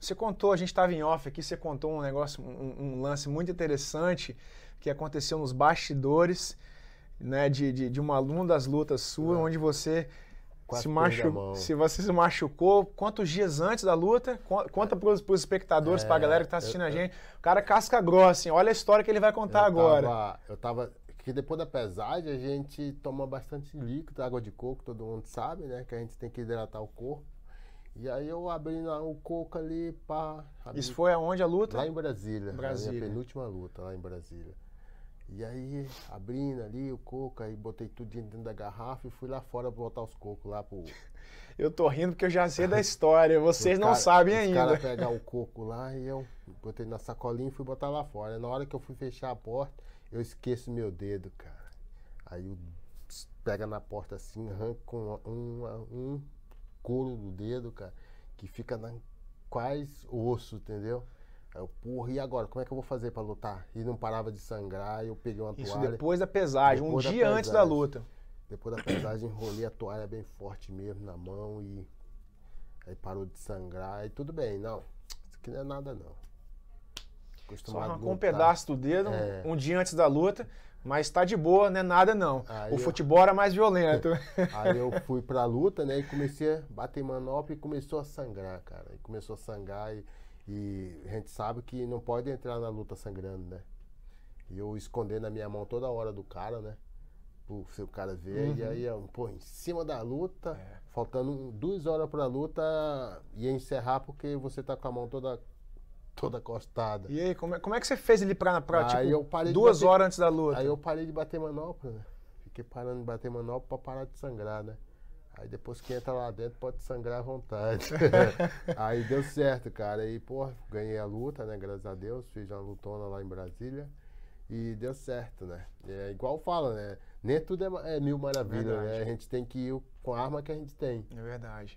Você contou, a gente estava em off aqui, você contou um negócio, um, um, lance muito interessante que aconteceu nos bastidores, né, de, de, de uma, uma das lutas sua, é. onde você se, machu... se você se machucou, quantos dias antes da luta? Conta é. para os espectadores, é, para a galera que está assistindo eu, a gente. O cara casca grossa, assim, olha a história que ele vai contar eu agora. Tava, eu estava, Porque depois da pesagem a gente toma bastante líquido, água de coco, todo mundo sabe, né? Que a gente tem que hidratar o corpo. E aí eu abri o coco ali, pá. Abri, Isso foi aonde a luta? Lá em Brasília. Brasília. A penúltima luta lá em Brasília. E aí, abrindo ali o coco, aí botei tudo dentro da garrafa e fui lá fora botar os cocos lá pro. eu tô rindo porque eu já sei da história, vocês cara, não sabem os ainda. Os pegar o coco lá e eu botei na sacolinha e fui botar lá fora. Na hora que eu fui fechar a porta, eu esqueço meu dedo, cara. Aí pega na porta assim, arranca com um a um, couro do dedo, cara, que fica na quais osso, entendeu? Aí eu, porra, e agora? Como é que eu vou fazer para lutar? E não parava de sangrar, eu peguei uma Isso toalha. depois da pesagem, depois um da dia pesagem, antes da luta. Depois da pesagem, enrolei a toalha bem forte mesmo na mão e aí parou de sangrar. E tudo bem, não, isso aqui não é nada não. Costumado Só arrancou um pedaço do dedo é. um, um dia antes da luta, mas tá de boa, não é nada não. Aí o futebol era mais violento. Aí eu fui pra luta, né, e comecei a bater manopla e começou a sangrar, cara. E começou a sangrar e, e a gente sabe que não pode entrar na luta sangrando, né? E eu escondendo a minha mão toda hora do cara, né? Pro seu cara ver. Uhum. E aí, eu, pô, em cima da luta, é. faltando duas horas pra luta, ia encerrar porque você tá com a mão toda toda acostada. E aí, como é, como é que você fez ele pra, pra aí tipo, eu parei duas bater, horas antes da luta? Aí eu parei de bater manopla, né? Fiquei parando de bater manopla pra parar de sangrar, né? Aí depois que entra lá dentro pode sangrar à vontade. aí deu certo, cara. E, porra, ganhei a luta, né? Graças a Deus. Fiz uma lutona lá em Brasília. E deu certo, né? É igual fala, né? Nem tudo é, é mil maravilhas, né? A gente tem que ir com a arma que a gente tem. É verdade.